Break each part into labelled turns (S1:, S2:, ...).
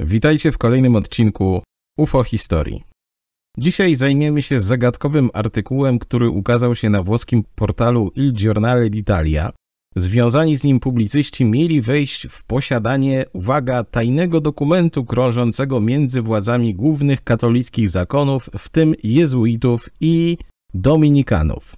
S1: Witajcie w kolejnym odcinku UFO Historii. Dzisiaj zajmiemy się zagadkowym artykułem, który ukazał się na włoskim portalu Il Giornale d'Italia. Związani z nim publicyści mieli wejść w posiadanie, uwaga, tajnego dokumentu krążącego między władzami głównych katolickich zakonów, w tym jezuitów i dominikanów.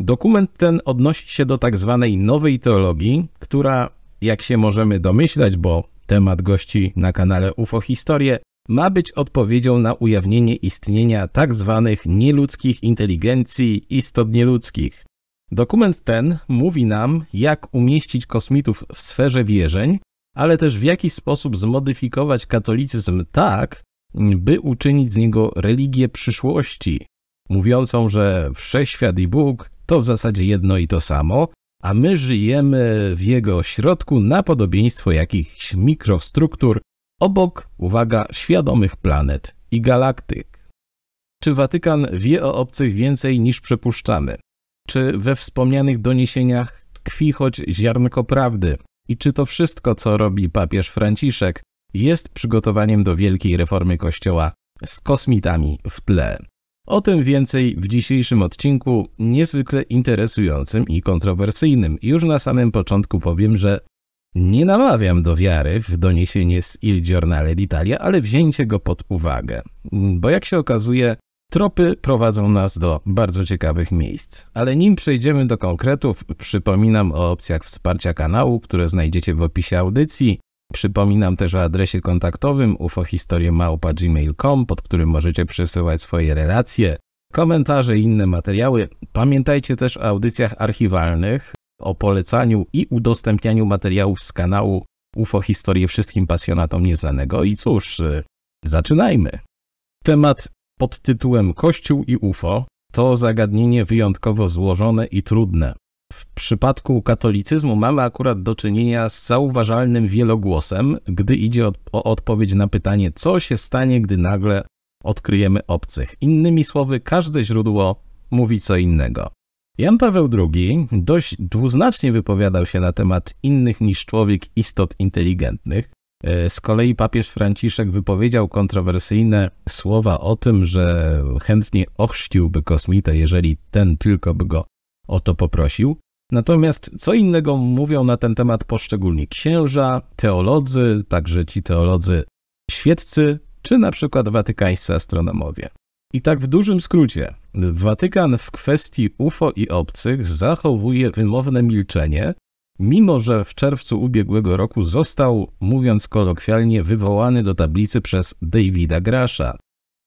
S1: Dokument ten odnosi się do tak zwanej nowej teologii, która, jak się możemy domyślać, bo Temat gości na kanale UFO Historie ma być odpowiedzią na ujawnienie istnienia tzw. Tak nieludzkich inteligencji istot nieludzkich. Dokument ten mówi nam, jak umieścić kosmitów w sferze wierzeń, ale też w jaki sposób zmodyfikować katolicyzm tak, by uczynić z niego religię przyszłości, mówiącą, że wszechświat i Bóg to w zasadzie jedno i to samo, a my żyjemy w jego środku na podobieństwo jakichś mikrostruktur obok, uwaga, świadomych planet i galaktyk. Czy Watykan wie o obcych więcej niż przypuszczamy? Czy we wspomnianych doniesieniach tkwi choć ziarnko prawdy? I czy to wszystko, co robi papież Franciszek, jest przygotowaniem do wielkiej reformy Kościoła z kosmitami w tle? O tym więcej w dzisiejszym odcinku, niezwykle interesującym i kontrowersyjnym. Już na samym początku powiem, że nie namawiam do wiary w doniesienie z Il Giornale d'Italia, ale wzięcie go pod uwagę, bo jak się okazuje, tropy prowadzą nas do bardzo ciekawych miejsc. Ale nim przejdziemy do konkretów, przypominam o opcjach wsparcia kanału, które znajdziecie w opisie audycji. Przypominam też o adresie kontaktowym ufohistoriemałpa.gmail.com, pod którym możecie przesyłać swoje relacje, komentarze i inne materiały. Pamiętajcie też o audycjach archiwalnych, o polecaniu i udostępnianiu materiałów z kanału UFO Historie wszystkim pasjonatom nieznanego. I cóż, y, zaczynajmy. Temat pod tytułem Kościół i UFO to zagadnienie wyjątkowo złożone i trudne przypadku katolicyzmu mamy akurat do czynienia z zauważalnym wielogłosem, gdy idzie o odpowiedź na pytanie, co się stanie, gdy nagle odkryjemy obcych. Innymi słowy, każde źródło mówi co innego. Jan Paweł II dość dwuznacznie wypowiadał się na temat innych niż człowiek istot inteligentnych. E, z kolei papież Franciszek wypowiedział kontrowersyjne słowa o tym, że chętnie ochrzciłby kosmitę, jeżeli ten tylko by go o to poprosił. Natomiast co innego mówią na ten temat poszczególni księża, teolodzy, także ci teolodzy świeccy, czy na przykład watykańscy astronomowie. I tak w dużym skrócie, Watykan w kwestii UFO i obcych zachowuje wymowne milczenie, mimo że w czerwcu ubiegłego roku został, mówiąc kolokwialnie, wywołany do tablicy przez Davida Grasza,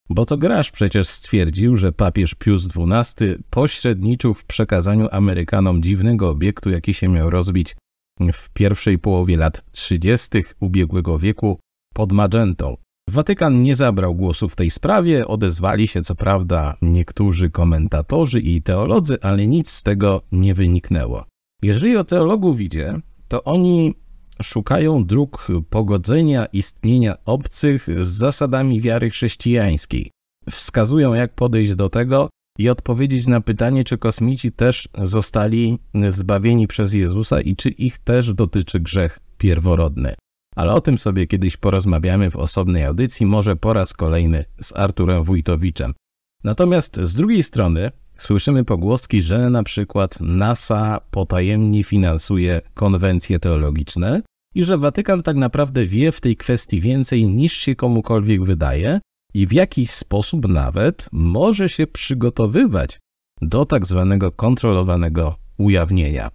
S1: bo to Grasz przecież stwierdził, że papież Pius XII pośredniczył w przekazaniu Amerykanom dziwnego obiektu, jaki się miał rozbić w pierwszej połowie lat 30. ubiegłego wieku pod Magentą. Watykan nie zabrał głosu w tej sprawie, odezwali się co prawda niektórzy komentatorzy i teolodzy, ale nic z tego nie wyniknęło. Jeżeli o teologów idzie, to oni szukają dróg pogodzenia istnienia obcych z zasadami wiary chrześcijańskiej. Wskazują, jak podejść do tego i odpowiedzieć na pytanie, czy kosmici też zostali zbawieni przez Jezusa i czy ich też dotyczy grzech pierworodny. Ale o tym sobie kiedyś porozmawiamy w osobnej audycji, może po raz kolejny z Arturem Wójtowiczem. Natomiast z drugiej strony słyszymy pogłoski, że na przykład NASA potajemnie finansuje konwencje teologiczne i że Watykan tak naprawdę wie w tej kwestii więcej niż się komukolwiek wydaje i w jakiś sposób nawet może się przygotowywać do tak zwanego kontrolowanego ujawnienia.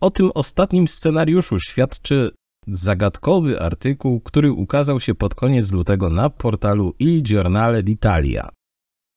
S1: O tym ostatnim scenariuszu świadczy zagadkowy artykuł, który ukazał się pod koniec lutego na portalu Il Giornale d'Italia.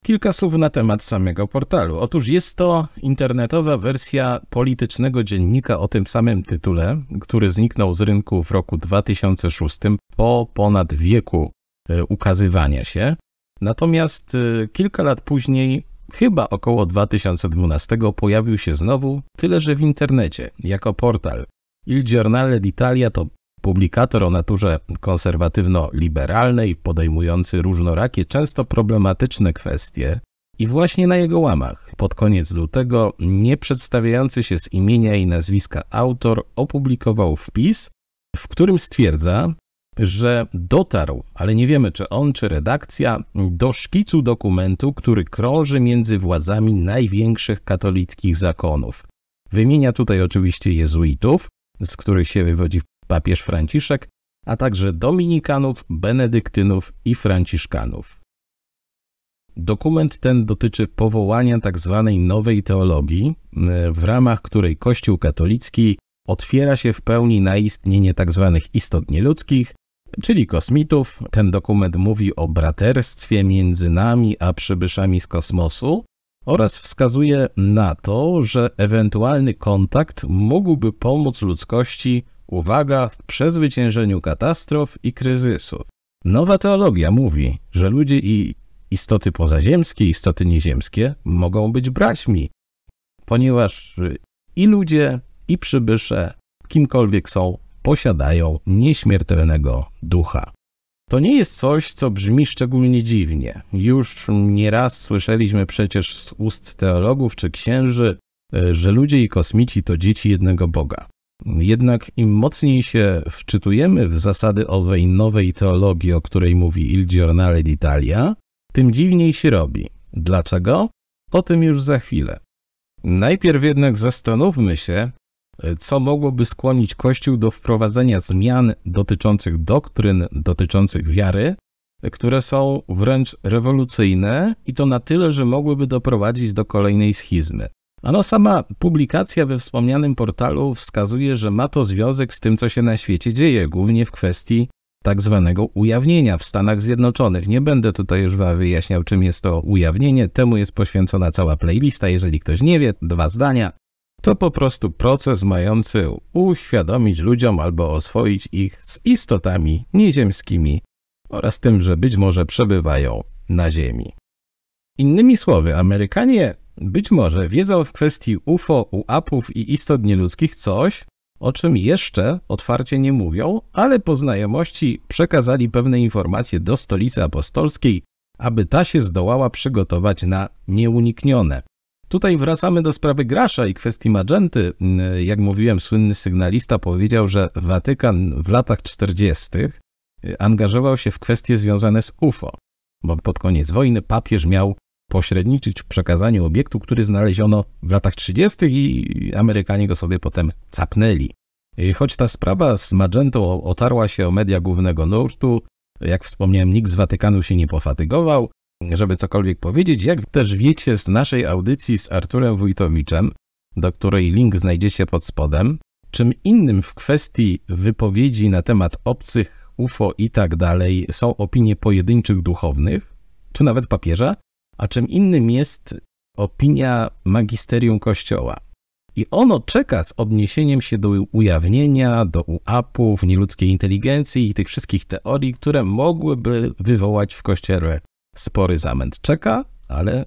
S1: Kilka słów na temat samego portalu. Otóż jest to internetowa wersja politycznego dziennika o tym samym tytule, który zniknął z rynku w roku 2006 po ponad wieku e, ukazywania się. Natomiast e, kilka lat później, chyba około 2012, pojawił się znowu, tyle że w internecie, jako portal. Il Giornale d'Italia to publikator o naturze konserwatywno-liberalnej, podejmujący różnorakie, często problematyczne kwestie, i właśnie na jego łamach, pod koniec lutego, nie przedstawiający się z imienia i nazwiska autor opublikował wpis, w którym stwierdza, że dotarł, ale nie wiemy czy on, czy redakcja, do szkicu dokumentu, który krąży między władzami największych katolickich zakonów. Wymienia tutaj oczywiście jezuitów, z których się wywodzi papież Franciszek, a także dominikanów, benedyktynów i franciszkanów. Dokument ten dotyczy powołania tzw. Tak nowej teologii, e, w ramach której Kościół katolicki otwiera się w pełni na istnienie tzw. Tak istot nieludzkich, czyli kosmitów. Ten dokument mówi o braterstwie między nami a przybyszami z kosmosu oraz wskazuje na to, że ewentualny kontakt mógłby pomóc ludzkości Uwaga w przezwyciężeniu katastrof i kryzysów. Nowa teologia mówi, że ludzie i istoty pozaziemskie, istoty nieziemskie mogą być braćmi, ponieważ i ludzie, i przybysze, kimkolwiek są, posiadają nieśmiertelnego ducha. To nie jest coś, co brzmi szczególnie dziwnie. Już nieraz słyszeliśmy przecież z ust teologów czy księży, e, że ludzie i kosmici to dzieci jednego Boga. Jednak im mocniej się wczytujemy w zasady owej nowej teologii, o której mówi Il Giornale d'Italia, tym dziwniej się robi. Dlaczego? O tym już za chwilę. Najpierw jednak zastanówmy się, co mogłoby skłonić Kościół do wprowadzenia zmian dotyczących doktryn, dotyczących wiary, które są wręcz rewolucyjne i to na tyle, że mogłyby doprowadzić do kolejnej schizmy. Ano sama publikacja we wspomnianym portalu wskazuje, że ma to związek z tym, co się na świecie dzieje, głównie w kwestii tak zwanego ujawnienia w Stanach Zjednoczonych. Nie będę tutaj już Wam wyjaśniał, czym jest to ujawnienie, temu jest poświęcona cała playlista, jeżeli ktoś nie wie, dwa zdania. To po prostu proces mający uświadomić ludziom albo oswoić ich z istotami nieziemskimi oraz tym, że być może przebywają na Ziemi. Innymi słowy, Amerykanie być może wiedzą w kwestii UFO, UAPów i istot nieludzkich coś, o czym jeszcze otwarcie nie mówią, ale po znajomości przekazali pewne informacje do stolicy apostolskiej, aby ta się zdołała przygotować na nieuniknione. Tutaj wracamy do sprawy Grasza i kwestii Magenty. Mm, jak mówiłem, słynny sygnalista powiedział, że Watykan w latach 40. Y, angażował się w kwestie związane z UFO, bo pod koniec wojny papież miał pośredniczyć w przekazaniu obiektu, który znaleziono w latach 30. i Amerykanie go sobie potem capnęli. Y, choć ta sprawa z Magentą otarła się o media głównego nurtu, jak wspomniałem, nikt z Watykanu się nie pofatygował, żeby cokolwiek powiedzieć. Jak też wiecie z naszej audycji z Arturem Wójtowiczem, do której link znajdziecie pod spodem, czym innym w kwestii wypowiedzi na temat obcych, UFO i tak dalej są opinie pojedynczych duchownych, czy nawet papieża, a czym innym jest opinia magisterium Kościoła. I ono czeka z odniesieniem się do ujawnienia, do uapów, nieludzkiej inteligencji i tych wszystkich teorii, które mogłyby wywołać w Kościele spory zamęt. Czeka, ale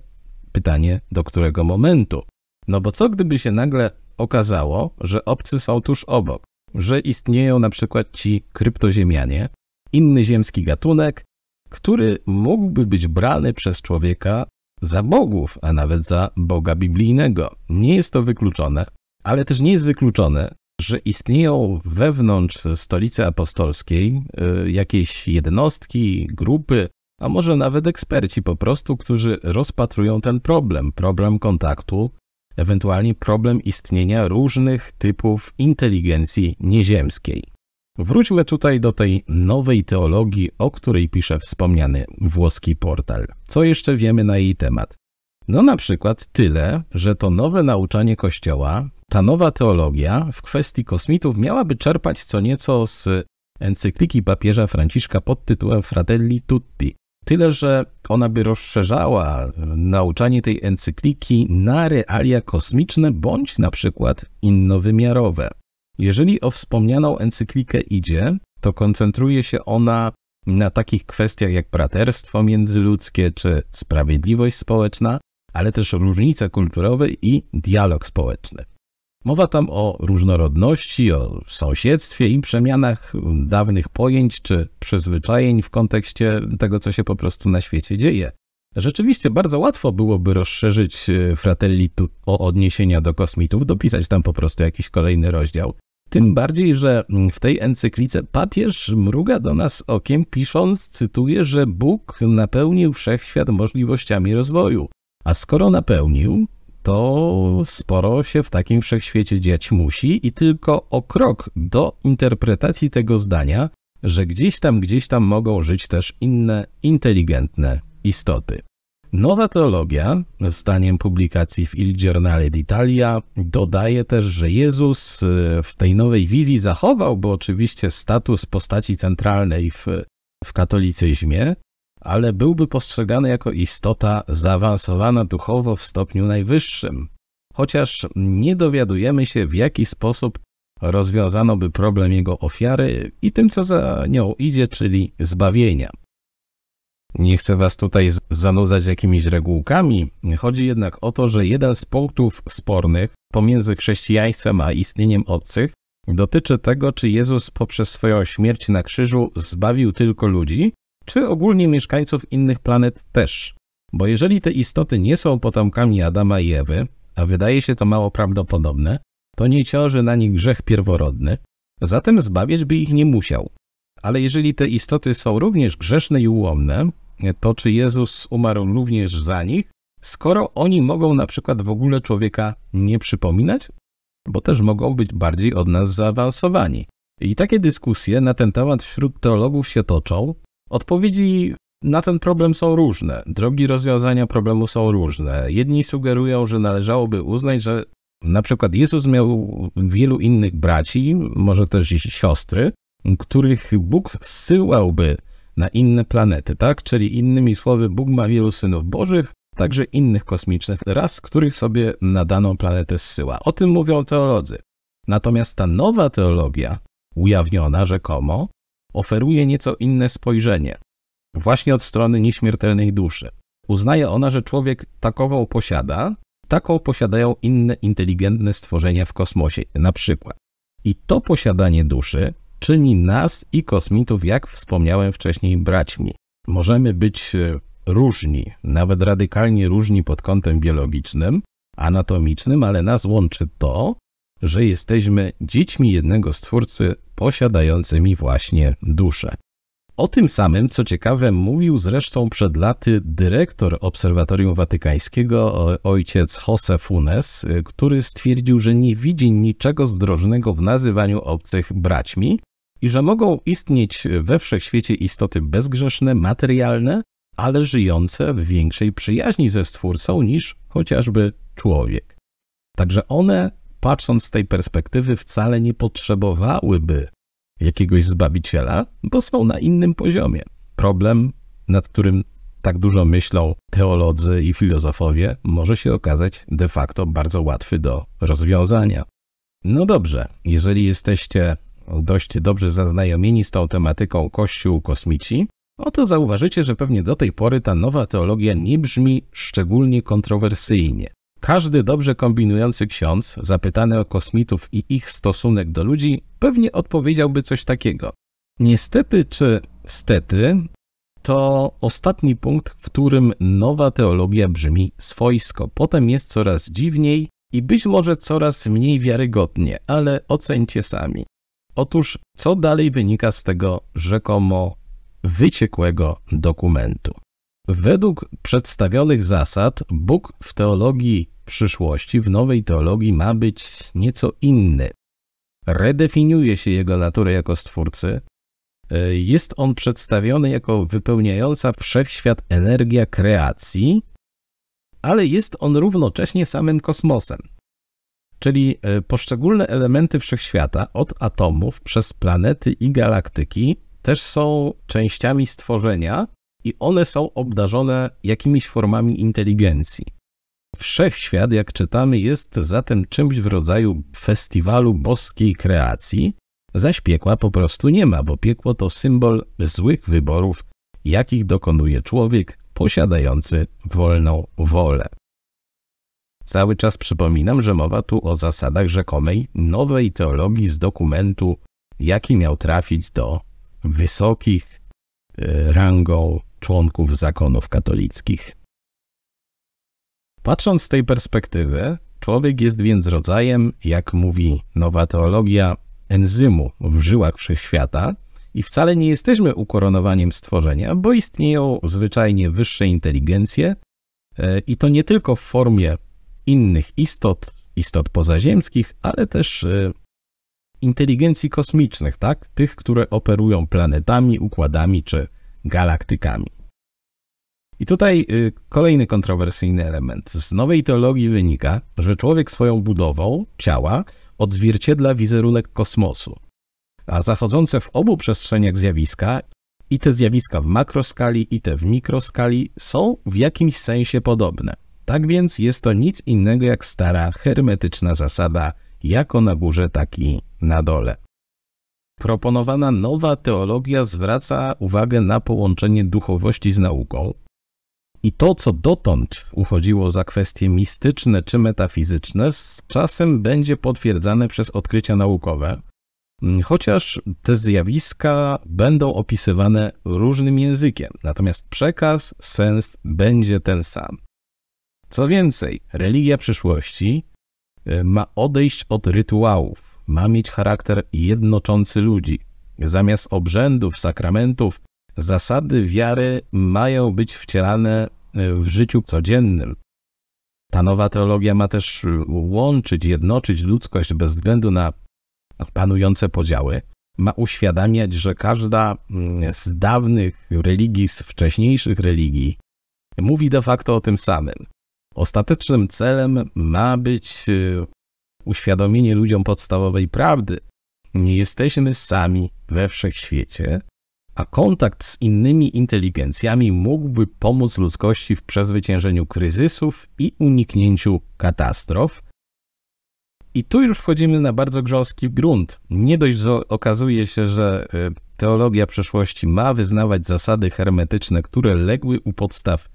S1: pytanie do którego momentu? No bo co gdyby się nagle okazało, że obcy są tuż obok, że istnieją na przykład ci kryptoziemianie, inny ziemski gatunek, który mógłby być brany przez człowieka za bogów, a nawet za Boga biblijnego. Nie jest to wykluczone, ale też nie jest wykluczone, że istnieją wewnątrz stolicy apostolskiej y, jakieś jednostki, grupy, a może nawet eksperci po prostu, którzy rozpatrują ten problem, problem kontaktu, ewentualnie problem istnienia różnych typów inteligencji nieziemskiej. Wróćmy tutaj do tej nowej teologii, o której pisze wspomniany włoski portal. Co jeszcze wiemy na jej temat? No na przykład tyle, że to nowe nauczanie Kościoła, ta nowa teologia w kwestii kosmitów miałaby czerpać co nieco z encykliki papieża Franciszka pod tytułem Fratelli Tutti. Tyle, że ona by rozszerzała nauczanie tej encykliki na realia kosmiczne bądź na przykład innowymiarowe. Jeżeli o wspomnianą encyklikę idzie, to koncentruje się ona na takich kwestiach jak braterstwo międzyludzkie czy sprawiedliwość społeczna, ale też różnice kulturowe i dialog społeczny. Mowa tam o różnorodności, o sąsiedztwie i przemianach dawnych pojęć czy przyzwyczajeń w kontekście tego, co się po prostu na świecie dzieje. Rzeczywiście bardzo łatwo byłoby rozszerzyć e, Fratelli o odniesienia do kosmitów, dopisać tam po prostu jakiś kolejny rozdział. Tym bardziej, że w tej encyklice papież mruga do nas okiem, pisząc, cytuję, że Bóg napełnił wszechświat możliwościami rozwoju. A skoro napełnił, to sporo się w takim wszechświecie dziać musi i tylko o krok do interpretacji tego zdania, że gdzieś tam, gdzieś tam mogą żyć też inne inteligentne istoty. Nowa teologia, zdaniem publikacji w Il Giornale d'Italia, dodaje też, że Jezus y, w tej nowej wizji zachowałby oczywiście status postaci centralnej w, w katolicyzmie, ale byłby postrzegany jako istota zaawansowana duchowo w stopniu najwyższym. Chociaż nie dowiadujemy się, w jaki sposób rozwiązano by problem jego ofiary i tym, co za nią idzie, czyli zbawienia. Nie chcę Was tutaj zanudzać jakimiś regułkami. Chodzi jednak o to, że jeden z punktów spornych pomiędzy chrześcijaństwem a istnieniem obcych dotyczy tego, czy Jezus poprzez swoją śmierć na krzyżu zbawił tylko ludzi, czy ogólnie mieszkańców innych planet też. Bo jeżeli te istoty nie są potomkami Adama i Ewy, a wydaje się to mało prawdopodobne, to nie ciąży na nich grzech pierworodny, zatem zbawiać by ich nie musiał. Ale jeżeli te istoty są również grzeszne i ułomne, to, czy Jezus umarł również za nich, skoro oni mogą na przykład w ogóle człowieka nie przypominać, bo też mogą być bardziej od nas zaawansowani. I takie dyskusje na ten temat wśród teologów się toczą. Odpowiedzi na ten problem są różne, drogi rozwiązania problemu są różne. Jedni sugerują, że należałoby uznać, że na przykład Jezus miał wielu innych braci, może też siostry, których Bóg zsyłałby na inne planety, tak? Czyli innymi słowy, Bóg ma wielu synów bożych, także innych kosmicznych raz których sobie na daną planetę zsyła. O tym mówią teolodzy. Natomiast ta nowa teologia, ujawniona rzekomo, oferuje nieco inne spojrzenie, właśnie od strony nieśmiertelnej duszy. Uznaje ona, że człowiek takową posiada, taką posiadają inne inteligentne stworzenia w kosmosie, na przykład. I to posiadanie duszy czyni nas i kosmitów, jak wspomniałem wcześniej, braćmi. Możemy być e, różni, nawet radykalnie różni pod kątem biologicznym, anatomicznym, ale nas łączy to, że jesteśmy dziećmi jednego stwórcy posiadającymi właśnie duszę. O tym samym, co ciekawe, mówił zresztą przed laty dyrektor Obserwatorium Watykańskiego, ojciec Jose Funes, e, który stwierdził, że nie widzi niczego zdrożnego w nazywaniu obcych braćmi, i że mogą istnieć we wszechświecie istoty bezgrzeszne, materialne, ale żyjące w większej przyjaźni ze Stwórcą niż chociażby człowiek. Także one, patrząc z tej perspektywy, wcale nie potrzebowałyby jakiegoś zbawiciela, bo są na innym poziomie. Problem, nad którym tak dużo myślą teolodzy i filozofowie, może się okazać de facto bardzo łatwy do rozwiązania. No dobrze, jeżeli jesteście dość dobrze zaznajomieni z tą tematyką Kościół kosmici, oto zauważycie, że pewnie do tej pory ta nowa teologia nie brzmi szczególnie kontrowersyjnie. Każdy dobrze kombinujący ksiądz, zapytany o kosmitów i ich stosunek do ludzi, pewnie odpowiedziałby coś takiego. Niestety czy stety, to ostatni punkt, w którym nowa teologia brzmi swojsko. Potem jest coraz dziwniej i być może coraz mniej wiarygodnie, ale ocencie sami. Otóż, co dalej wynika z tego rzekomo wyciekłego dokumentu? Według przedstawionych zasad, Bóg w teologii przyszłości, w nowej teologii, ma być nieco inny. Redefiniuje się jego naturę jako stwórcy. E, jest on przedstawiony jako wypełniająca wszechświat energia kreacji, ale jest on równocześnie samym kosmosem czyli e, poszczególne elementy wszechświata, od atomów przez planety i galaktyki, też są częściami stworzenia i one są obdarzone jakimiś formami inteligencji. Wszechświat, jak czytamy, jest zatem czymś w rodzaju festiwalu boskiej kreacji, zaś piekła po prostu nie ma, bo piekło to symbol złych wyborów, jakich dokonuje człowiek posiadający wolną wolę. Cały czas przypominam, że mowa tu o zasadach rzekomej nowej teologii z dokumentu, jaki miał trafić do wysokich e, rangą członków zakonów katolickich. Patrząc z tej perspektywy, człowiek jest więc rodzajem, jak mówi nowa teologia, enzymu w żyłach wszechświata i wcale nie jesteśmy ukoronowaniem stworzenia, bo istnieją zwyczajnie wyższe inteligencje e, i to nie tylko w formie innych istot, istot pozaziemskich, ale też e, inteligencji kosmicznych, tak? Tych, które operują planetami, układami czy galaktykami. I tutaj e, kolejny kontrowersyjny element. Z nowej teologii wynika, że człowiek swoją budową ciała odzwierciedla wizerunek kosmosu, a zachodzące w obu przestrzeniach zjawiska, i te zjawiska w makroskali, i te w mikroskali, są w jakimś sensie podobne. Tak więc jest to nic innego jak stara hermetyczna zasada jako na górze, tak i na dole. Proponowana nowa teologia zwraca uwagę na połączenie duchowości z nauką i to, co dotąd uchodziło za kwestie mistyczne czy metafizyczne, z czasem będzie potwierdzane przez odkrycia naukowe, chociaż te zjawiska będą opisywane różnym językiem, natomiast przekaz, sens będzie ten sam. Co więcej, religia przyszłości e, ma odejść od rytuałów, ma mieć charakter jednoczący ludzi. Zamiast obrzędów, sakramentów, zasady wiary mają być wcielane e, w życiu codziennym. Ta nowa teologia ma też e, łączyć, jednoczyć ludzkość bez względu na panujące podziały. Ma uświadamiać, że każda mm, z dawnych religii, z wcześniejszych religii, mówi de facto o tym samym. Ostatecznym celem ma być y, uświadomienie ludziom podstawowej prawdy. Nie jesteśmy sami we wszechświecie, a kontakt z innymi inteligencjami mógłby pomóc ludzkości w przezwyciężeniu kryzysów i uniknięciu katastrof. I tu już wchodzimy na bardzo grząski grunt. Nie dość, że okazuje się, że y, teologia przeszłości ma wyznawać zasady hermetyczne, które legły u podstaw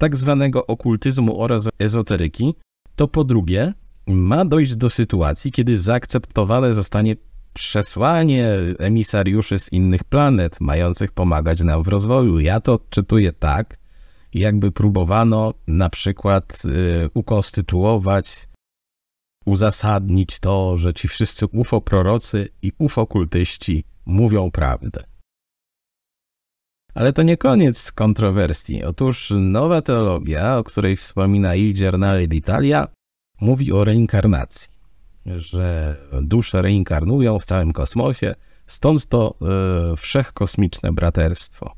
S1: tak zwanego okultyzmu oraz ezoteryki, to po drugie ma dojść do sytuacji, kiedy zaakceptowane zostanie przesłanie emisariuszy z innych planet, mających pomagać nam w rozwoju. Ja to odczytuję tak, jakby próbowano na przykład y, ukonstytuować, uzasadnić to, że ci wszyscy UFO prorocy i UFO kultyści mówią prawdę. Ale to nie koniec kontrowersji. Otóż nowa teologia, o której wspomina Il Giornale d'Italia, mówi o reinkarnacji, że dusze reinkarnują w całym kosmosie, stąd to y, wszechkosmiczne braterstwo.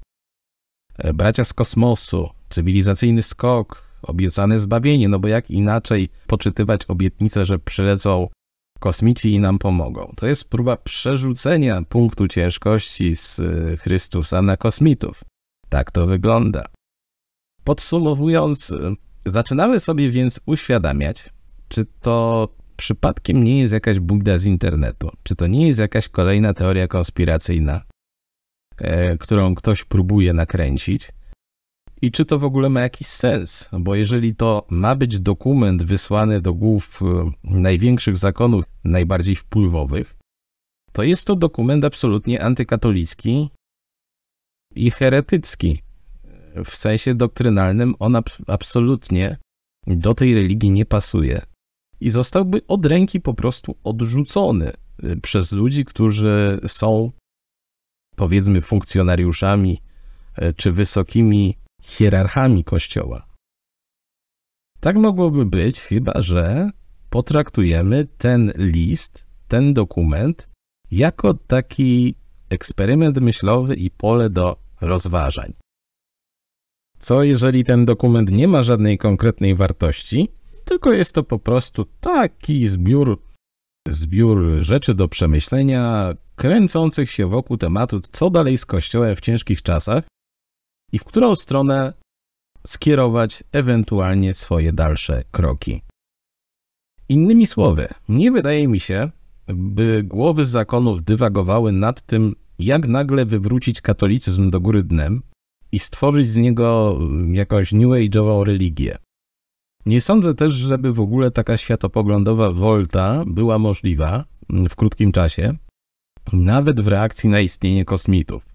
S1: E, bracia z kosmosu, cywilizacyjny skok, obiecane zbawienie, no bo jak inaczej poczytywać obietnicę, że przylecą kosmici i nam pomogą. To jest próba przerzucenia punktu ciężkości z y, Chrystusa na kosmitów. Tak to wygląda. Podsumowując, zaczynamy sobie więc uświadamiać, czy to przypadkiem nie jest jakaś bugda z internetu, czy to nie jest jakaś kolejna teoria konspiracyjna, e, którą ktoś próbuje nakręcić, i czy to w ogóle ma jakiś sens, no bo jeżeli to ma być dokument wysłany do głów y, największych zakonów, najbardziej wpływowych, to jest to dokument absolutnie antykatolicki i heretycki. W sensie doktrynalnym on absolutnie do tej religii nie pasuje i zostałby od ręki po prostu odrzucony y, przez ludzi, którzy są powiedzmy funkcjonariuszami y, czy wysokimi hierarchami Kościoła. Tak mogłoby być, chyba że potraktujemy ten list, ten dokument, jako taki eksperyment myślowy i pole do rozważań. Co jeżeli ten dokument nie ma żadnej konkretnej wartości, tylko jest to po prostu taki zbiór, zbiór rzeczy do przemyślenia, kręcących się wokół tematu, co dalej z Kościołem w ciężkich czasach, i w którą stronę skierować ewentualnie swoje dalsze kroki. Innymi słowy, nie wydaje mi się, by głowy zakonów dywagowały nad tym, jak nagle wywrócić katolicyzm do góry dnem i stworzyć z niego jakąś new age'ową religię. Nie sądzę też, żeby w ogóle taka światopoglądowa wolta była możliwa w krótkim czasie, nawet w reakcji na istnienie kosmitów.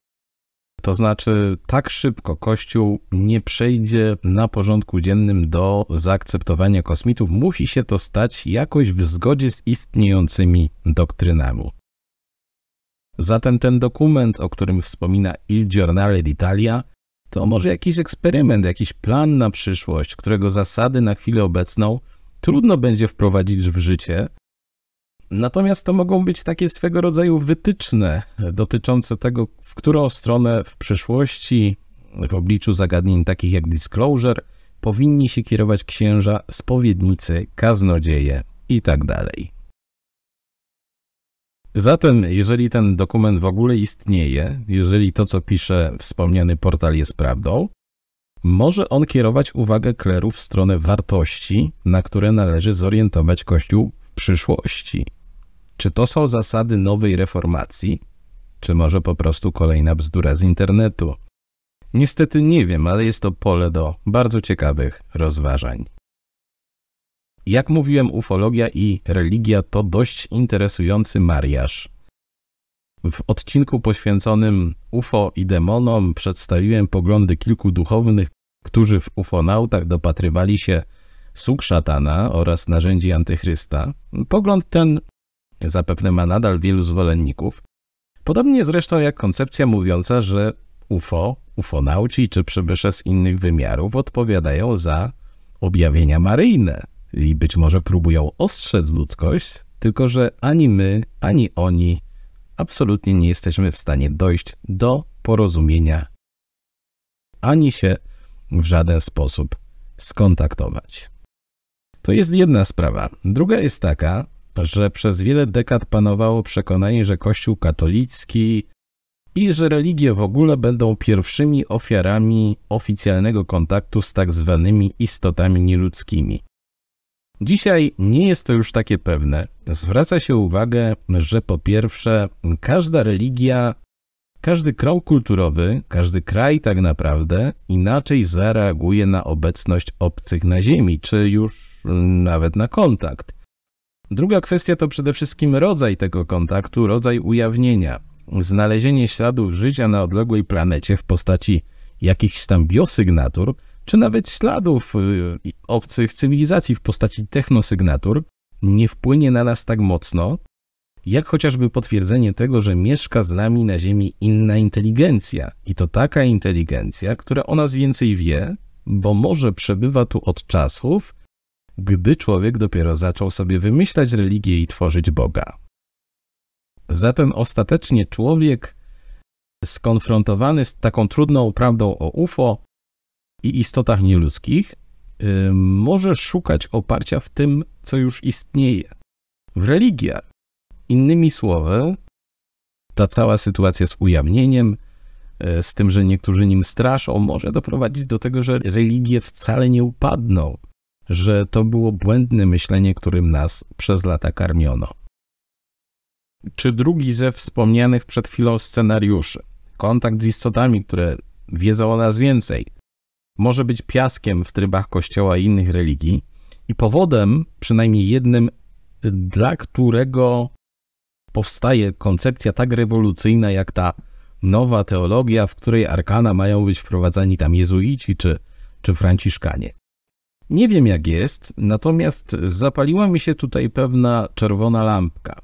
S1: To znaczy, tak szybko Kościół nie przejdzie na porządku dziennym do zaakceptowania kosmitów. Musi się to stać jakoś w zgodzie z istniejącymi doktrynami. Zatem ten dokument, o którym wspomina Il Giornale d'Italia, to może jakiś eksperyment, jakiś plan na przyszłość, którego zasady na chwilę obecną trudno będzie wprowadzić w życie, Natomiast to mogą być takie swego rodzaju wytyczne dotyczące tego, w którą stronę w przyszłości, w obliczu zagadnień takich jak disclosure, powinni się kierować księża, spowiednicy, kaznodzieje itd. Tak Zatem, jeżeli ten dokument w ogóle istnieje, jeżeli to, co pisze wspomniany portal jest prawdą, może on kierować uwagę klerów w stronę wartości, na które należy zorientować Kościół w przyszłości. Czy to są zasady nowej reformacji? Czy może po prostu kolejna bzdura z internetu? Niestety nie wiem, ale jest to pole do bardzo ciekawych rozważań. Jak mówiłem, ufologia i religia to dość interesujący mariaż. W odcinku poświęconym UFO i demonom przedstawiłem poglądy kilku duchownych, którzy w ufonautach dopatrywali się sług szatana oraz narzędzi antychrysta. Pogląd ten Zapewne ma nadal wielu zwolenników. Podobnie zresztą jak koncepcja mówiąca, że UFO, ufonauci czy przybysze z innych wymiarów odpowiadają za objawienia maryjne i być może próbują ostrzec ludzkość, tylko że ani my, ani oni absolutnie nie jesteśmy w stanie dojść do porozumienia, ani się w żaden sposób skontaktować. To jest jedna sprawa. Druga jest taka, że przez wiele dekad panowało przekonanie, że Kościół katolicki i że religie w ogóle będą pierwszymi ofiarami oficjalnego kontaktu z tak zwanymi istotami nieludzkimi. Dzisiaj nie jest to już takie pewne. Zwraca się uwagę, że po pierwsze, każda religia, każdy krąg kulturowy, każdy kraj tak naprawdę inaczej zareaguje na obecność obcych na Ziemi, czy już nawet na kontakt. Druga kwestia to przede wszystkim rodzaj tego kontaktu, rodzaj ujawnienia. Znalezienie śladów życia na odległej planecie w postaci jakichś tam biosygnatur, czy nawet śladów y, obcych cywilizacji w postaci technosygnatur, nie wpłynie na nas tak mocno, jak chociażby potwierdzenie tego, że mieszka z nami na Ziemi inna inteligencja. I to taka inteligencja, która o nas więcej wie, bo może przebywa tu od czasów, gdy człowiek dopiero zaczął sobie wymyślać religię i tworzyć Boga. Zatem ostatecznie człowiek skonfrontowany z taką trudną prawdą o UFO i istotach nieludzkich y, może szukać oparcia w tym, co już istnieje, w religiach. Innymi słowy, ta cała sytuacja z ujawnieniem, y, z tym, że niektórzy nim straszą, może doprowadzić do tego, że religie wcale nie upadną, że to było błędne myślenie, którym nas przez lata karmiono. Czy drugi ze wspomnianych przed chwilą scenariuszy, kontakt z istotami, które wiedzą o nas więcej, może być piaskiem w trybach kościoła i innych religii i powodem, przynajmniej jednym, dla którego powstaje koncepcja tak rewolucyjna jak ta nowa teologia, w której arkana mają być wprowadzani tam jezuici czy, czy franciszkanie. Nie wiem jak jest, natomiast zapaliła mi się tutaj pewna czerwona lampka.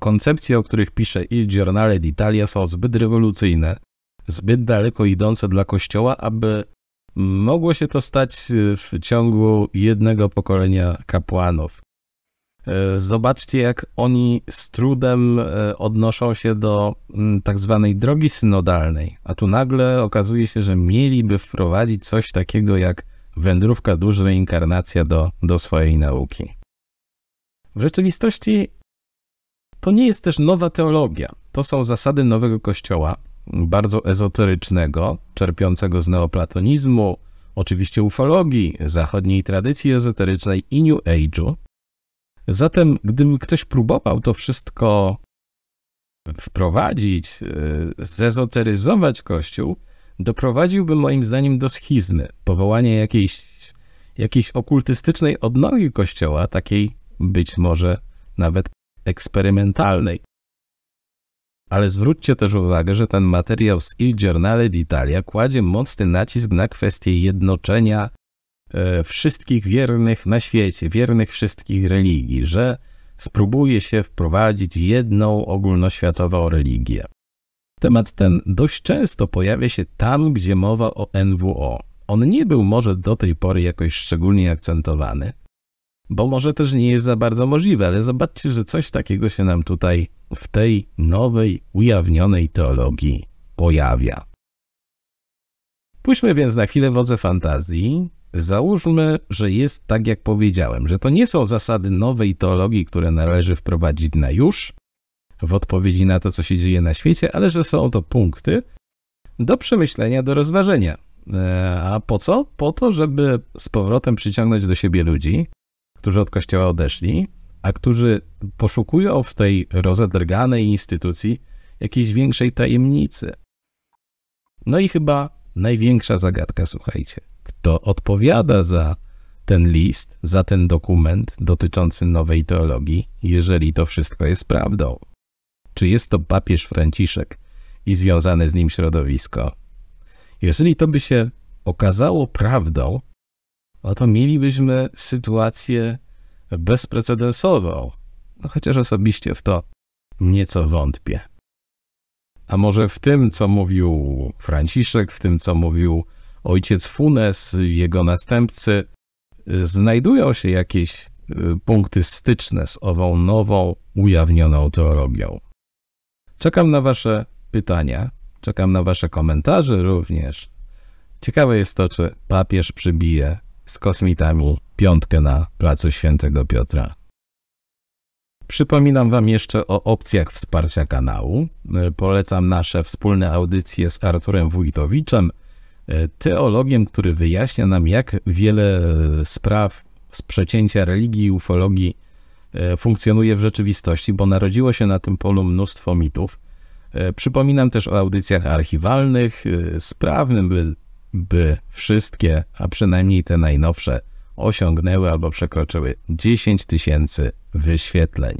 S1: Koncepcje, o których pisze Il Giornale d'Italia są zbyt rewolucyjne, zbyt daleko idące dla kościoła, aby mogło się to stać w ciągu jednego pokolenia kapłanów. Zobaczcie, jak oni z trudem e, odnoszą się do mm, tak zwanej drogi synodalnej, a tu nagle okazuje się, że mieliby wprowadzić coś takiego jak wędrówka dusz, reinkarnacja do, do swojej nauki. W rzeczywistości to nie jest też nowa teologia. To są zasady nowego kościoła, bardzo ezoterycznego, czerpiącego z neoplatonizmu, oczywiście ufologii, zachodniej tradycji ezoterycznej i New Age'u. Zatem, gdyby ktoś próbował to wszystko wprowadzić, y, zezoteryzować Kościół, doprowadziłby moim zdaniem do schizmy, powołania jakiejś, jakiejś okultystycznej odnogi kościoła, takiej być może nawet eksperymentalnej. Ale zwróćcie też uwagę, że ten materiał z Il Giornale d'Italia kładzie mocny nacisk na kwestię jednoczenia e, wszystkich wiernych na świecie, wiernych wszystkich religii, że spróbuje się wprowadzić jedną ogólnoświatową religię. Temat ten dość często pojawia się tam, gdzie mowa o NWO. On nie był może do tej pory jakoś szczególnie akcentowany, bo może też nie jest za bardzo możliwe, ale zobaczcie, że coś takiego się nam tutaj w tej nowej, ujawnionej teologii pojawia. Pójdźmy więc na chwilę wodze fantazji. Załóżmy, że jest tak, jak powiedziałem, że to nie są zasady nowej teologii, które należy wprowadzić na już, w odpowiedzi na to, co się dzieje na świecie, ale że są to punkty do przemyślenia, do rozważenia. E, a po co? Po to, żeby z powrotem przyciągnąć do siebie ludzi, którzy od kościoła odeszli, a którzy poszukują w tej rozedrganej instytucji jakiejś większej tajemnicy. No i chyba największa zagadka, słuchajcie, kto odpowiada za ten list, za ten dokument dotyczący nowej teologii, jeżeli to wszystko jest prawdą czy jest to papież Franciszek i związane z nim środowisko. Jeżeli to by się okazało prawdą, no to mielibyśmy sytuację bezprecedensową, no chociaż osobiście w to nieco wątpię. A może w tym, co mówił Franciszek, w tym, co mówił ojciec Funes, jego następcy, znajdują się jakieś y, punkty styczne z ową nową, ujawnioną teologią. Czekam na Wasze pytania, czekam na Wasze komentarze również. Ciekawe jest to, czy papież przybije z kosmitami piątkę na placu Świętego Piotra. Przypominam Wam jeszcze o opcjach wsparcia kanału. Polecam nasze wspólne audycje z Arturem Wójtowiczem, e, teologiem, który wyjaśnia nam, jak wiele e, spraw z przecięcia religii i ufologii E, funkcjonuje w rzeczywistości, bo narodziło się na tym polu mnóstwo mitów. E, przypominam też o audycjach archiwalnych. E, sprawnym by, by wszystkie, a przynajmniej te najnowsze, osiągnęły albo przekroczyły 10 tysięcy wyświetleń.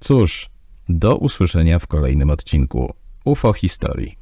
S1: Cóż, do usłyszenia w kolejnym odcinku UFO Historii.